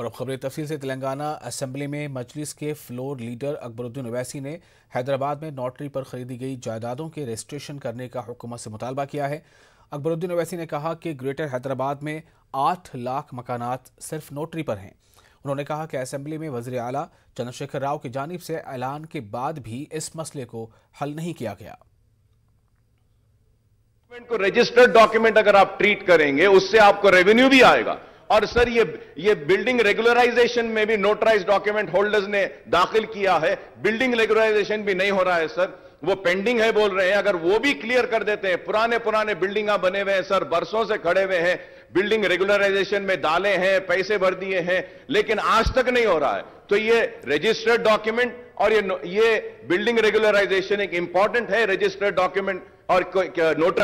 और अब खबरें तफसील से तेलंगाना असम्बली में मजलिस के फ्लोर लीडर अकबरुद्दीन अवैसी ने हैदराबाद में नोटरी पर खरीदी गई जायदादों के रजिस्ट्रेशन करने का हुकूमत से मुतालबा किया है अकबरुद्दीन अवैसी ने कहा कि ग्रेटर हैदराबाद में आठ लाख मकानात सिर्फ नोटरी पर हैं उन्होंने कहा कि असम्बली में वजी अला चंद्रशेखर राव की जानब से ऐलान के बाद भी इस मसले को हल नहीं किया गया को रजिस्टर्ड डॉक्यूमेंट अगर आप ट्रीट करेंगे उससे आपको रेवेन्यू भी आएगा और सर ये ये बिल्डिंग रेगुलराइजेशन में भी नोटराइज डॉक्यूमेंट होल्डर्स ने दाखिल किया है बिल्डिंग रेगुलराइजेशन भी नहीं हो रहा है सर वो पेंडिंग है बोल रहे हैं अगर वो भी क्लियर कर देते हैं पुराने पुराने बिल्डिंगा बने हुए हैं सर बरसों से खड़े हुए हैं बिल्डिंग रेगुलराइजेशन में डाले हैं पैसे भर दिए हैं लेकिन आज तक नहीं हो रहा है तो ये रजिस्टर्ड डॉक्यूमेंट और ये ये बिल्डिंग रेगुलराइजेशन एक इंपॉर्टेंट है रजिस्टर्ड डॉक्यूमेंट और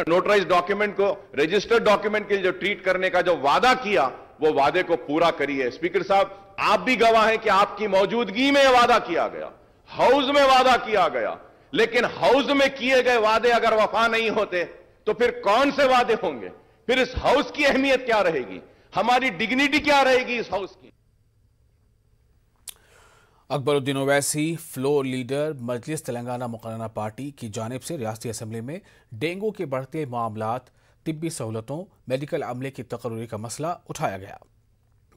नोटराइज डॉक्यूमेंट को रजिस्टर्ड डॉक्यूमेंट के जो ट्रीट करने का जो वादा किया वो वादे को पूरा करिए स्पीकर साहब आप भी गवाह हैं कि आपकी मौजूदगी में वादा किया गया हाउस में वादा किया गया लेकिन हाउस में किए गए वादे अगर वफा नहीं होते तो फिर कौन से वादे होंगे फिर इस हाउस की अहमियत क्या रहेगी हमारी डिग्निटी क्या रहेगी इस हाउस की अकबरुद्दीन ओवैसी फ्लोर लीडर मजलिस तेलंगाना मकराना पार्टी की जानब से रियाती असम्बली में डेंगू के बढ़ते मामला तिब्बी सहूलतों मेडिकल अमले की तकरूरी का मसला उठाया गया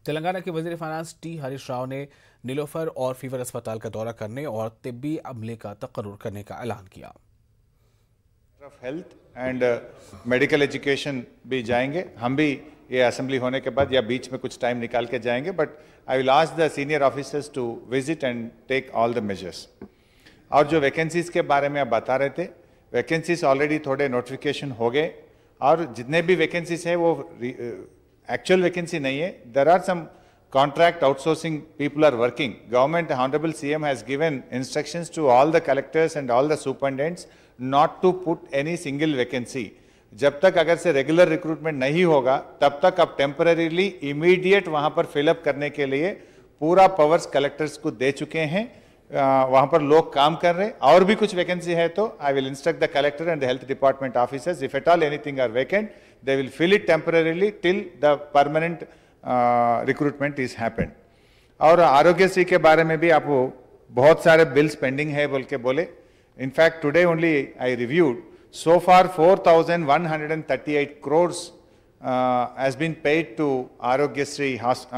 तेलंगाना के वजीर फाइनेंस टी हरीश राव ने नीलोफर और फीवर अस्पताल का दौरा करने और तिब्बी अमले का तकरूर करने का ऐलान किया हेल्थ एंड मेडिकल एजुकेशन भी जाएंगे हम भी ये असेंबली होने के बाद या बीच में कुछ टाइम निकाल के जाएंगे but I will ask the senior officers to visit and take all the measures और जो वैकेंसीज के बारे में आप बता रहे थे वैकेंसीज ऑलरेडी थोड़े नोटिफिकेशन हो गए और जितने भी वैकेंसीज है वो एक्चुअल वैकेंसी uh, नहीं है there are some contract outsourcing people are working government honourable C M has given instruction to all the collectors and all the superintendents not to put any single vacancy जब तक अगर से regular recruitment नहीं होगा तब तक आप temporarily immediate वहां पर फिलअप करने के लिए पूरा पावर्स कलेक्टर्स को दे चुके हैं Uh, वहां पर लोग काम कर रहे और भी कुछ वैकेंसी है तो I will instruct the collector and health department officers if at all anything are vacant they will fill it temporarily till the permanent recruitment is happen और और आरोग्यश्री के बारे में भी आप बहुत सारे बिल्स पेंडिंग है बोल के बोले in fact today only I reviewed so far four thousand one hundred and thirty eight crores has been paid to Aarogyasri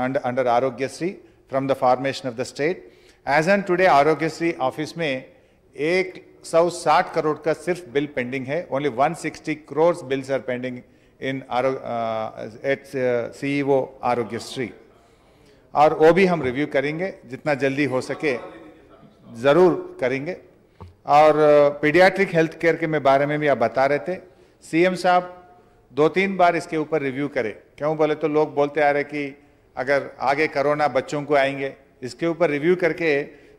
under Aarogyasri from the formation of the state as on today Aarogyasri office में एक सौ साठ करोड़ का सिर्फ बिल पेंडिंग है only one sixty crore bills are pending in at C O Aarogyasri और वो भी हम रिव्यू करेंगे जितना जल्दी हो सके ज़रूर करेंगे और पीडियाट्रिक हेल्थ केयर के में बारे में भी आप बता रहे थे सीएम साहब दो तीन बार इसके ऊपर रिव्यू करें क्यों बोले तो लोग बोलते आ रहे कि अगर आगे कोरोना बच्चों को आएंगे इसके ऊपर रिव्यू करके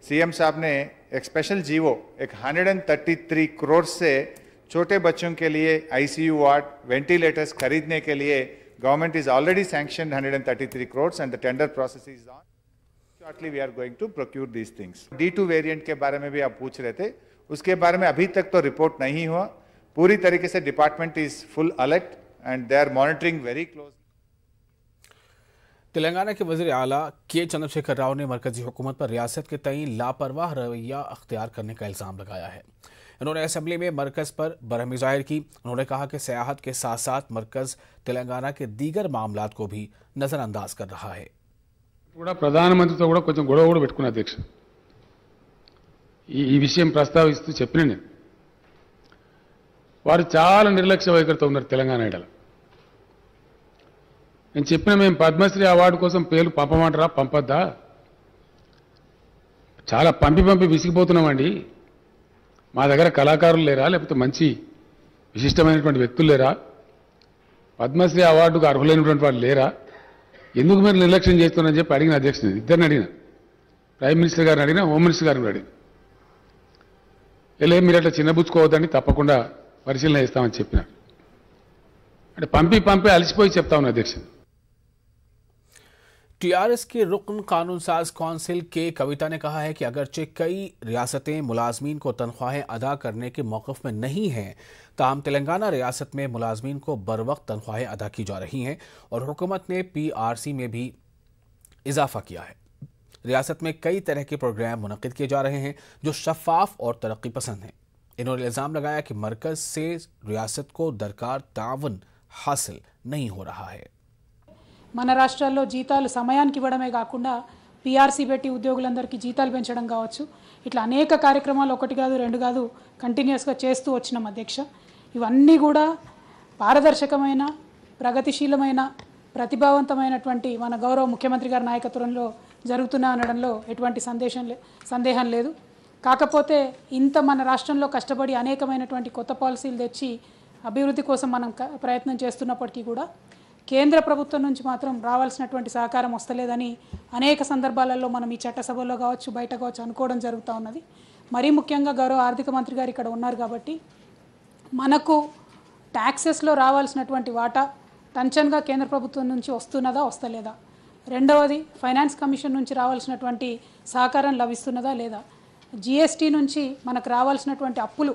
सीएम साहब ने एक स्पेशल जीवो एक 133 करोड़ से छोटे बच्चों के लिए आईसीयू वार्ड वेंटिलेटर्स खरीदने के लिए government is already sanction 133 crore and the tender process is on shortly we are going to procure these things D two variant के बारे में भी आप पूछ रहे थे उसके बारे में अभी तक तो रिपोर्ट नहीं हुआ पूरी तरीके से department is full alert and they are monitoring very close Telangana के वजीर अला के चंद्रशेखर राव ने मरकजी हुकूमत पर रियासत के तई लापरवाह रवैया अख्तियार करने का इल्ज़ाम लगाया है इन्होंने असम्बली में मरकज़ पर बरहमी जाहिर की उन्होंने कहा कि सियाहत के साथ साथ मरकज़ तेलंगाना के दीगर मामला को भी नज़रअंदाज कर रहा है प्रधानमंत्री तो కొంచెం గొడవ కూడా పెట్టుకున్నా అధ్యక్ష ఈ విషయం ప్రస్తావిస్తూ చెప్పిన నేను వారు చాలా నిర్లక్ష్య నేను చెప్పిన మేము పద్మశ్రీ అవార్డు కోసం పేర్లు పంపమంటారా పంపద్దా చాలా పంపి పంపి విసిగిపోతున్నామండి మా దగ్గర కళాకారులు లేరా లేకపోతే మంచి విశిష్టమైనటువంటి వ్యక్తులు లేరా పద్మశ్రీ అవార్డుకు అర్హులైనటువంటి వాళ్ళు లేరా ఎందుకు మీరు నిర్లక్ష్యం చేస్తున్నారని చెప్పి అడిగిన అధ్యక్షుని ఇద్దరిని అడిగిన ప్రైమ్ మినిస్టర్ గారిని అడిగిన హోమ్ మినిస్టర్ గారిని అడిగిన లేదు మీరు అట్లా చిన్నబుచ్చుకోవద్దని తప్పకుండా పరిశీలన చేస్తామని చెప్పినారు అంటే పంపి పంపి అలసిపోయి చెప్తా ఉన్నా అధ్యక్షుడు टीआरएस के रुकन कानून साज कौंसिल के कविता ने कहा है कि अगरचे कई रियासतें मुलाजमीन को तनख्वाहें अदा करने के मौकफ़ में नहीं हैं ताहम तो तेलंगाना रियासत में मुलाजमीन को बर वक्त तनख्वाहें अदा की जा रही हैं और हुकूमत ने पीआरसी में भी इजाफा किया है रियासत में कई तरह के प्रोग्राम मुनद किए जा रहे हैं जो शफाफ और तरक्की पसंद हैं इन्होंने इल्ज़ाम लगाया कि मरकज़ से रियासत को दरकार तावन हासिल नहीं हो रहा है మన రాష్ట్రాల్లో జీతాలు సమయానికి ఇవ్వడమే కాకుండా పీఆర్సీ పెట్టి ఉద్యోగులందరికీ జీతాలు పెంచడం కావచ్చు ఇట్లా అనేక కార్యక్రమాలు ఒకటి కాదు రెండు కాదు కంటిన్యూస్గా చేస్తూ వచ్చినాం అధ్యక్ష ఇవన్నీ కూడా పారదర్శకమైన ప్రగతిశీలమైన ప్రతిభావంతమైనటువంటి మన గౌరవ ముఖ్యమంత్రి గారి నాయకత్వంలో జరుగుతున్నా అనడంలో ఎటువంటి సందేశం లే సందేహం లేదు కాకపోతే ఇంత మన రాష్ట్రంలో కష్టపడి అనేకమైనటువంటి కొత్త పాలసీలు తెచ్చి అభివృద్ధి కోసం మనం ప్రయత్నం చేస్తున్నప్పటికీ కూడా కేంద్ర ప్రభుత్వం నుంచి మాత్రం రావాల్సినటువంటి సహకారం వస్తలేదని అనేక సందర్భాలలో మనం ఈ చట్టసభలో కావచ్చు బయట కావచ్చు అనుకోవడం జరుగుతూ ఉన్నది మరీ ముఖ్యంగా గౌరవ ఆర్థిక మంత్రి గారు ఇక్కడ ఉన్నారు కాబట్టి మనకు ట్యాక్సెస్లో రావాల్సినటువంటి వాటా టంచన్గా కేంద్ర ప్రభుత్వం నుంచి వస్తున్నదా వస్తలేదా రెండవది ఫైనాన్స్ కమిషన్ నుంచి రావాల్సినటువంటి సహకారం లభిస్తున్నదా లేదా జిఎస్టీ నుంచి మనకు రావాల్సినటువంటి అప్పులు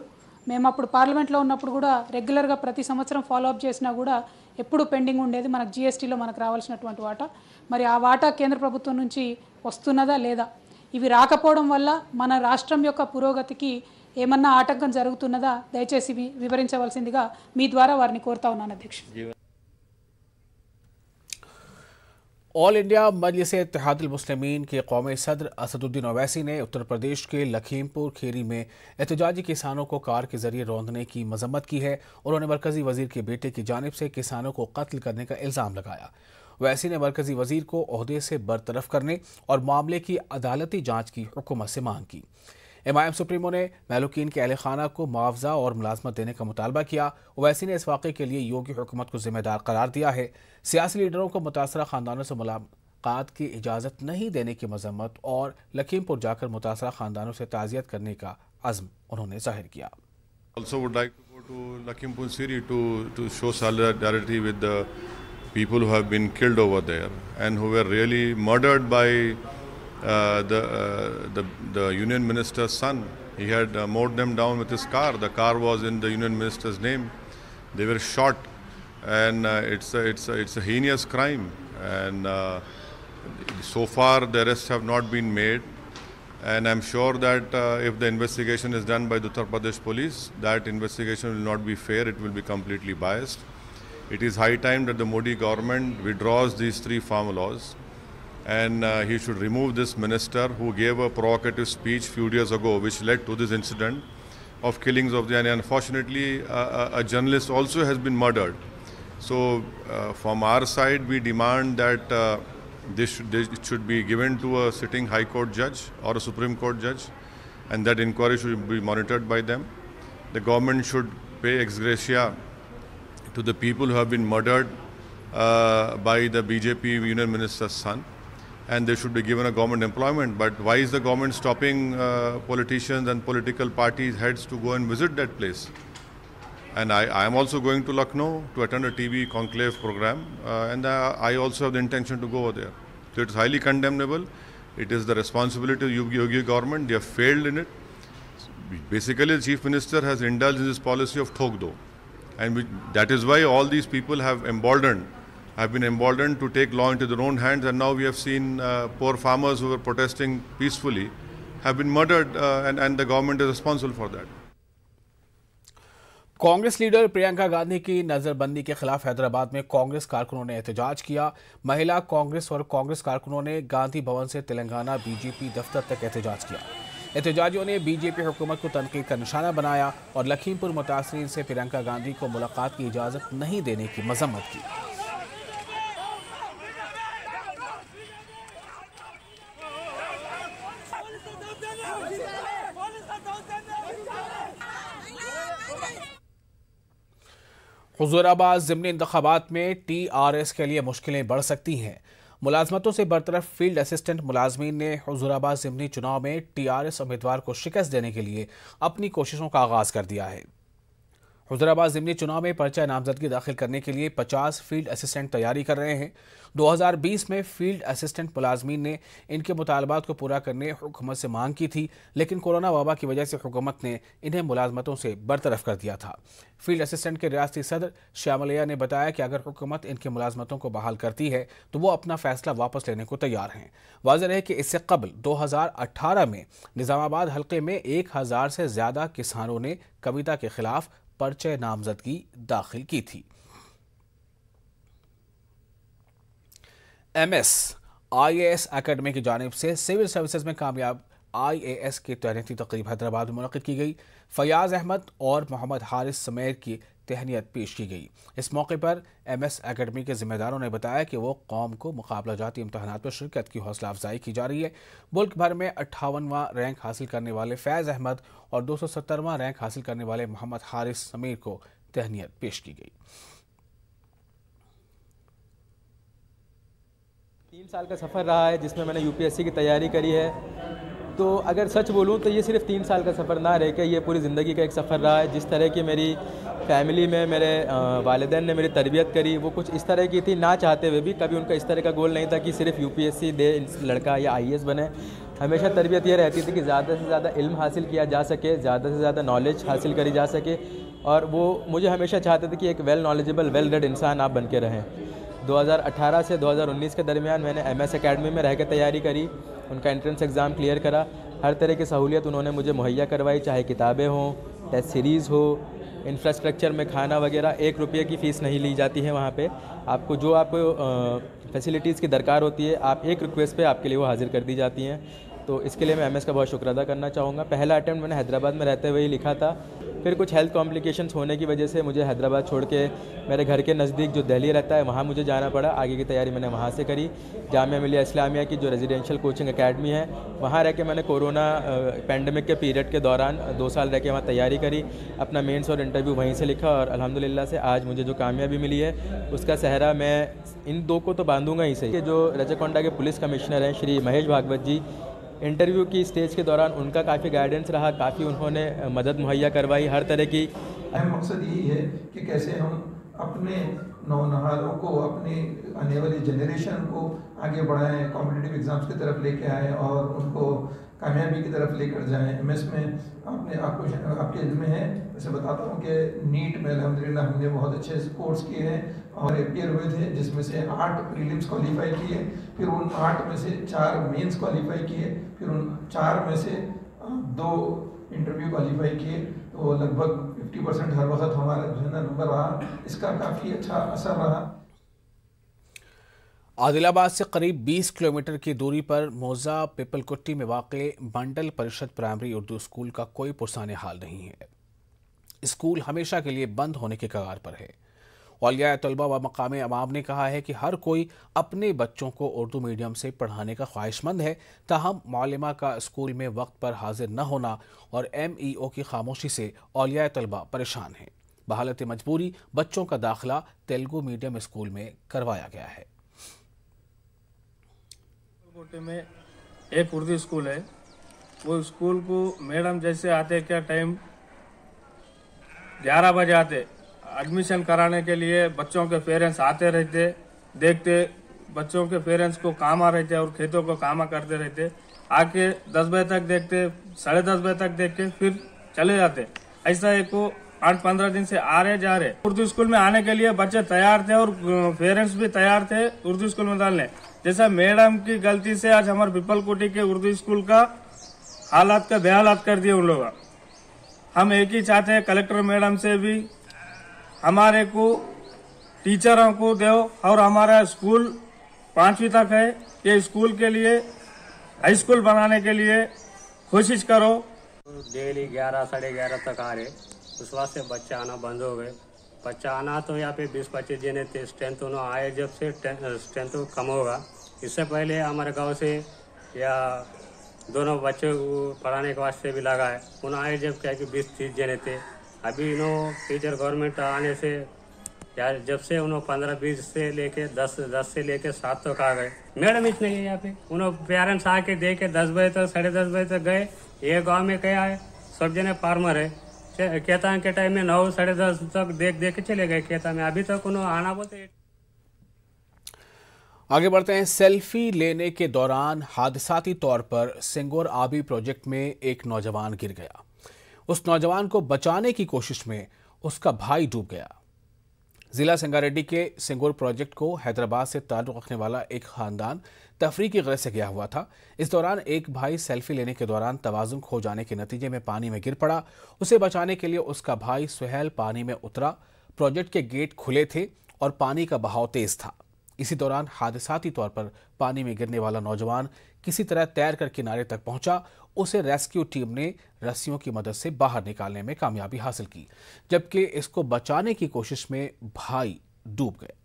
మేము అప్పుడు పార్లమెంట్లో ఉన్నప్పుడు కూడా రెగ్యులర్గా ప్రతి సంవత్సరం ఫాలోఅప్ చేసినా కూడా ఎప్పుడు పెండింగ్ ఉండేది మనకు జిఎస్టీలో మనకు రావాల్సినటువంటి వాటా మరి ఆ వాటా కేంద్ర ప్రభుత్వం నుంచి వస్తున్నదా లేదా ఇవి రాకపోవడం వల్ల మన రాష్ట్రం యొక్క పురోగతికి ఏమన్నా ఆటంకం జరుగుతున్నదా దయచేసి వివరించవలసిందిగా మీ ద్వారా వారిని కోరుతా ఉన్నాను అధ్యక్షుడు ऑल इंडिया मजलिस इतिहादमसलमिन के कौमी सदर असदुद्दीन अवैसी ने उत्तर प्रदेश के लखीमपुर खेरी में एहतजाजी किसानों को कार के जरिए रौंदने की मजम्मत की है उन्होंने मरकजी वजीर के बेटे की जानब से किसानों को कत्ल करने का इल्ज़ाम लगाया वैसी ने मरकजी वजीर को अहदे से बरतरफ करने और मामले की अदालती जाँच की हुकूमत से मांग की एम आई एम सुप्रीमो ने मैलुकीन के अहल खाना को मुआवजा और मुलाजमत देने का मुतालबा किया ओवैसी ने इस वाक़े के लिए योगी हुकूमत को जिम्मेदार करार दिया है सियासी लीडरों को मुतासर खानदानों से मुलाकात की इजाज़त नहीं देने की मजम्मत और लखीमपुर जाकर मुतासर खानदानों से ताज़ियत करने का अज़म उन्होंने जाहिर किया Also would like to go to Lakhimpur city to, to show solidarity with the people who have been killed over there and who were really murdered by Uh, the, uh, the, the union minister's son. He had uh, mowed them down with his car. The car was in the union minister's name. They were shot, and it's, a, it's, a, it's a heinous crime. And so far, the arrests have not been made. And I'm sure that uh, if the investigation is done by the Uttar Pradesh police, that investigation will not be fair, it will be completely biased. It is high time that the Modi government withdraws these three farm laws and uh, he should remove this minister who gave a provocative speech few years ago which led to this incident of killings of the and unfortunately uh, a, journalist also has been murdered so uh, from our side we demand that uh, this, should, this should be given to a sitting high court judge or a supreme court judge and that inquiry should be monitored by them the government should pay ex gratia to the people who have been murdered uh, by the bjp union minister's son and they should be given a government employment. But why is the government stopping uh, politicians and political parties heads to go and visit that place? And I, I am also going to Lucknow to attend a TV conclave program, uh, and I, uh, I, also have the intention to go over there. So it is highly condemnable. It is the responsibility of the Yogi government. They have failed in it. Basically, the chief minister has indulged in this policy of thok and we, that is why all these people have emboldened have been emboldened to take law into their own hands, and now we have seen uh, poor farmers who were protesting peacefully have been murdered, uh, and, and the government is responsible for that. Congress leader Priyanka Gandhi की नज़रबंदी के खिलाफ हैदराबाद में कांग्रेस कारकुनों ने एहतजाज किया महिला कांग्रेस और कांग्रेस कारकुनों ने गांधी भवन से तेलंगाना बीजेपी दफ्तर तक एहतजाज किया एहतजाजियों ने बीजेपी हुकूमत को तनकीद का निशाना बनाया और लखीमपुर मुतासरीन से प्रियंका गांधी को मुलाकात की इजाज़त नहीं देने की मजम्मत की हजूराबाद ज़मनी इंतबात में टी आर एस के लिए मुश्किलें बढ़ सकती हैं मुलाजमतों से बरतरफ फील्ड असिस्टेंट मुलाजमीन ने हजूराबाद ज़मनी चुनाव में टी आर एस उम्मीदवार को शिकस्त देने के लिए अपनी कोशिशों का आगाज़ कर दिया है हज़राबाद जिमनी चुनाव में पर्चा नामजदगी दाखिल करने के लिए 50 फील्ड असिस्टेंट तैयारी कर रहे हैं 2020 में फील्ड असिस्टेंट मुलाजमीन ने इनके मुतालबात को पूरा करने हुकूमत से मांग की थी लेकिन कोरोना वबा की वजह से हुकूमत ने इन्हें मुलाजमतों से बरतरफ कर दिया था फील्ड असिस्टेंट के रियाती सदर श्यामलिया ने बताया कि अगर हुकूमत इनके मुलाजमतों को बहाल करती है तो वो अपना फैसला वापस लेने को तैयार हैं वाजह रहे कि इससे कबल 2018 में निज़ामाबाद हल्के में 1000 से ज़्यादा किसानों ने कविता के खिलाफ परचय नामजदगी दाखिल की थी M S I S academy की जानब से सिविल सर्विसेज में कामयाब आई ए एस की तैरती तकरीब हैदराबाद में मनद की गई फयाज़ अहमद और मोहम्मद हारिस समेर की तहनीत पेश की गई इस मौके पर एम एस अकेडमी के जिम्मेदारों ने बताया कि वो कौम को मुकाबला जाती इम्तहान पर शिरकत की हौसला अफजाई की जा रही है मुल्क भर में अट्ठावनवा रैंक हासिल करने वाले फैज़ अहमद और दो सौ सत्तरवा रैंक हासिल करने वाले मोहम्मद हारिस समीर को तहनीत पेश की गई तीन साल का सफ़र रहा है जिसमें मैंने यूपीएससी की तैयारी करी है तो अगर सच बोलूँ तो ये सिर्फ तीन साल का सफ़र ना रह के ये पूरी ज़िंदगी का एक सफ़र रहा है जिस तरह की मेरी फैमिली में मेरे वालदे ने मेरी तरबियत करी वो कुछ इस तरह की थी ना चाहते हुए भी कभी उनका इस तरह का गोल नहीं था कि सिर्फ यू दे लड़का या आई बने हमेशा तरबियत यह रहती थी कि ज़्यादा से ज़्यादा इल्म हासिल किया जा सके ज़्यादा से ज़्यादा नॉलेज हासिल करी जा सके और वो मुझे हमेशा चाहते थे कि एक वेल नॉलेजेबल वेल रेड इंसान आप बन के रहें 2018 से 2019 के दरमियान मैंने एम एस में रह के तैयारी करी उनका एंट्रेंस एग्ज़ाम क्लियर करा हर तरह की सहूलियत उन्होंने मुझे मुहैया करवाई चाहे किताबें हों टेस्ट सीरीज़ हो इंफ्रास्ट्रक्चर में खाना वगैरह एक रुपये की फ़ीस नहीं ली जाती है वहाँ पे आपको जो आप फैसिलिटीज़ की दरकार होती है आप एक रिक्वेस्ट पे आपके लिए वो हाज़िर कर दी जाती हैं तो इसके लिए मैं एम का बहुत शुक्र अदा करना चाहूँगा पहला अटैम्प्ट मैंने हैदराबाद में रहते हुए ही लिखा था फिर कुछ हेल्थ कॉम्प्लिकेशंस होने की वजह से मुझे हैदराबाद छोड़ के मेरे घर के नज़दीक जो दिल्ली रहता है वहाँ मुझे जाना पड़ा आगे की तैयारी मैंने वहाँ से करी जामिया मिलिया इस्लामिया की जो रेजिडेंशियल कोचिंग अकेडमी है वहाँ रह के मैंने कोरोना पैंडमिक के पीरियड के दौरान दो साल रह के वहाँ तैयारी करी अपना मेन्स और इंटरव्यू वहीं से लिखा और अलहमदिल्ला से आज मुझे जो कामयाबी मिली है उसका सहरा मैं इन दो को तो बांधूंगा ही सही जो रजाकोंडा के पुलिस कमिश्नर हैं श्री महेश भागवत जी इंटरव्यू की स्टेज के दौरान उनका काफ़ी गाइडेंस रहा काफ़ी उन्होंने मदद मुहैया करवाई हर तरह की मकसद यही है कि कैसे हम अपने नौनहारों को अपने आने वाली जनरेशन को आगे बढ़ाएं कॉम्पिटेटिव एग्ज़ाम्स की तरफ लेके आएँ और उनको कामयाबी की तरफ लेकर जाएं एम एस में आपने आपको आपके इल्म में है वैसे बताता हूँ कि नीट में अलहमदिल्ला हमने बहुत अच्छे कोर्स किए हैं और अपियर हुए थे जिसमें से आठ प्रीलिम्स क्वालिफाई किए फिर उन आठ में से चार मेन्स क्वालिफाई किए फिर उन चार में से दो इंटरव्यू क्वालिफाई किए तो लगभग 50 परसेंट हर वक्त हमारा जो है ना नंबर रहा इसका काफ़ी अच्छा असर रहा आदिलाबाद से करीब 20 किलोमीटर की दूरी पर मोजा पिपलकुट्टी में वाक़ मंडल परिषद प्राइमरी उर्दू स्कूल का कोई पुरसान हाल नहीं है स्कूल हमेशा के लिए बंद होने के कगार पर है वालिया तलबा व मकामी अमाम ने कहा है कि हर कोई अपने बच्चों को उर्दू मीडियम से पढ़ाने का ख्वाहिशमंद है तहम मालिमा का स्कूल में वक्त पर हाजिर न होना और एम ई ओ की खामोशी से अलिया तलबा परेशान हैं बहालत मजबूरी बच्चों का दाखिला तेलुगु मीडियम स्कूल में करवाया गया है एक उर्दू स्कूल है वो स्कूल को मैडम जैसे आते क्या टाइम ग्यारह बजे आते एडमिशन कराने के लिए बच्चों के पेरेंट्स आते रहते देखते बच्चों के पेरेंट्स को काम आ रहते और खेतों को काम करते रहते आके दस बजे तक देखते साढ़े दस बजे तक देख के फिर चले जाते ऐसा एक आठ पंद्रह दिन से आ रहे जा रहे उर्दू स्कूल में आने के लिए बच्चे तैयार थे और पेरेंट्स भी तैयार थे उर्दू स्कूल में डालने जैसा मैडम की गलती से आज हमारे पिपल कोटी के उर्दू स्कूल का हालात का बेहालात कर दिए उन लोग हम एक ही चाहते हैं कलेक्टर मैडम से भी हमारे को टीचरों को दो और हमारा स्कूल पाँचवीं तक है ये स्कूल के लिए हाई स्कूल बनाने के लिए कोशिश करो डेली ग्यारह साढ़े ग्यारह तक आ रहे उस वक्त से बच्चे आना बंद हो गए बच्चा आना तो यहाँ पे बीस पच्चीस जने थे स्ट्रेंथ उन्होंने आए जब से स्ट्रेंथ कम होगा इससे पहले हमारे गांव से या दोनों बच्चों को पढ़ाने के वास्ते भी लगा है उन्होंने आए जब क्या कि बीस तीस जने थे अभी इन्हों टीचर गवर्नमेंट आने से यार जब से उन्होंने पंद्रह बीस से लेके दस दस से लेके सात तक आ गए मैडम इच नहीं है यहाँ पे उन्होंने पेरेंट्स आके दे के दस बजे तक साढ़े दस बजे तक गए ये गांव में क्या है सब जने फार्मर है कहता के टाइम में नौ साढ़े दस तक देख देख के चले गए कहता में अभी तक उन्होंने आना बोलते आगे बढ़ते हैं सेल्फी लेने के दौरान हादसाती तौर पर सिंगोर आबी प्रोजेक्ट में एक नौजवान गिर गया उस नौजवान को बचाने की कोशिश में उसका भाई डूब गया जिला संगारेड्डी के सिंगोर प्रोजेक्ट को हैदराबाद से ताल्लुक रखने वाला एक खानदान तफरी की गरज से गया हुआ था इस दौरान एक भाई सेल्फी लेने के दौरान तोज़ुन खो जाने के नतीजे में पानी में गिर पड़ा उसे बचाने के लिए उसका भाई सुहेल पानी में उतरा प्रोजेक्ट के गेट खुले थे और पानी का बहाव तेज था इसी दौरान हादसाती तौर पर पानी में गिरने वाला नौजवान किसी तरह तैर कर किनारे तक पहुंचा उसे रेस्क्यू टीम ने रस्सियों की मदद से बाहर निकालने में कामयाबी हासिल की जबकि इसको बचाने की कोशिश में भाई डूब गया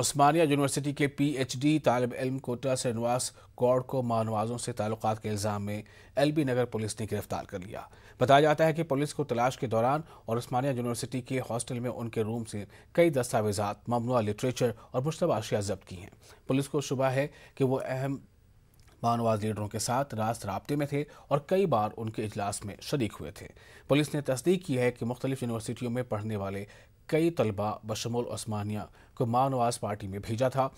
उस्मानिया यूनिवर्सिटी के पीएचडी तालब इल्म कोटा श्रीनिवास गौड़ को मानवाजों से ताल्लुक के इल्ज़ाम में एलबी नगर पुलिस ने गिरफ्तार कर लिया बताया जाता है कि पुलिस को तलाश के दौरान और उस्मानिया यूनिवर्सिटी के हॉस्टल में उनके रूम से कई दस्तावेजात ममनुआ लिटरेचर और मुश्तब अशिया जब्त की हैं पुलिस को शुबा है कि वो अहम मानवाज लीडरों के साथ रास्त रबते में थे और कई बार उनके इजलास में शरीक हुए थे पुलिस ने तस्दीक की है कि मुख्तलिफ यूनिवर्सिटियों में पढ़ने वाले कई तलबा बशमुल ओस्मानिया को मानवाज पार्टी में भेजा था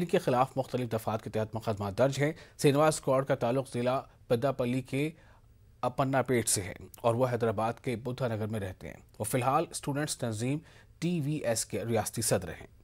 इनके खिलाफ मुख्तलिफ दफात के तहत मुकदमा दर्ज हैं सेनवाज स्क्वाड का ताल्लुक ज़िला पद्दापल्ली के अब पेट से है और वह हैदराबाद के बुद्धा नगर में रहते हैं वो फिलहाल स्टूडेंट्स तंजीम टी वी एस के रियाती सदर हैं